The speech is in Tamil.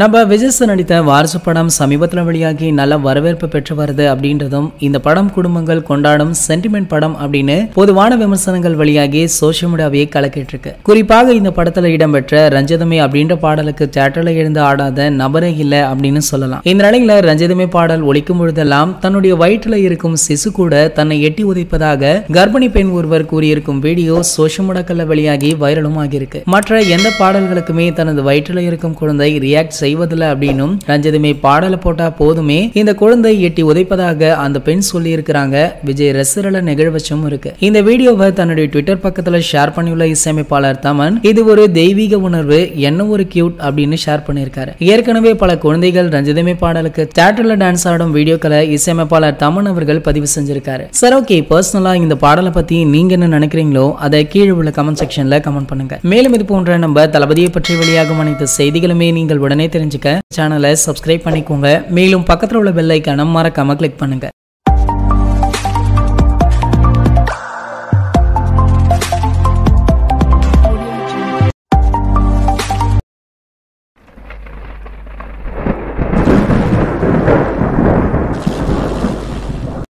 நம்ம விஜய் சார் நடித்த வாரிசு படம் சமீபத்தில் வெளியாகி நல்ல வரவேற்பு பெற்று வருது அப்படின்றதும் இந்த படம் குடும்பங்கள் கொண்டாடும் சென்டிமெண்ட் படம் அப்படின்னு பொதுவான விமர்சனங்கள் வெளியாகி சோசியல் மீடியாவையே கலக்கிட்டு இருக்கு குறிப்பாக இந்த படத்துல இடம்பெற்ற ரஞ்சிதமே அப்படின்ற பாடலுக்கு தேட்டர்ல எழுந்து ஆடாத நபரே இல்லை அப்படின்னு சொல்லலாம் இந்த நிலையில ரஞ்சிதமே பாடல் ஒழிக்கும் பொழுதெல்லாம் தன்னுடைய வயிற்றுல இருக்கும் சிசு கூட தன்னை எட்டி உதைப்பதாக கர்ப்பிணி பெண் ஒருவர் கூறியிருக்கும் வீடியோ சோசியல் மீடியாக்கள்ல வெளியாகி வைரலும் ஆகியிருக்கு மற்ற எந்த பாடல்களுக்குமே தனது வயிற்றுல இருக்கும் குழந்தை ரியாக்ட் செய்வதில்ல அப்படின்னும் ரஞ்சிதமே பாடலை போட்டா போதுமே இந்த குழந்தை எட்டி உதைப்பதாக அந்த பெண் சொல்லி இருக்கிறாங்க விஜய் ரசிரல நிகழ்வச்சும் இருக்கு இந்த வீடியோவை தன்னுடைய ட்விட்டர் பக்கத்துல ஷேர் பண்ணியுள்ள இசையமைப்பாளர் தமன் இது ஒரு தெய்வீக உணர்வு என்ன ஒரு கியூட் அப்படின்னு ஷேர் பண்ணியிருக்காரு ஏற்கனவே பல குழந்தைகள் ரஞ்சிதமே பாடலுக்கு தேட்டர்ல டான்ஸ் ஆடும் வீடியோக்களை இசையமைப்பாளர் தமன் அவர்கள் பதிவு செஞ்சிருக்காரு சார் ஓகே பர்சனலா இந்த பாடலை பத்தி நீங்க என்ன நினைக்கிறீங்களோ அதை கீழே உள்ள கமெண்ட் செக்ஷன்ல கமெண்ட் பண்ணுங்க மேலும் இது போன்ற நம்ம தளபதியை பற்றி வெளியாகும் அனைத்து செய்திகளுமே நீங்கள் உடனே தெரிஞ்சுக்க சேனலை சப்ஸ்கிரைப் பண்ணிக்கோங்க மேலும் பக்கத்தில் உள்ள பெல்லைக்கான மறக்காமல் கிளிக் பண்ணுங்கள்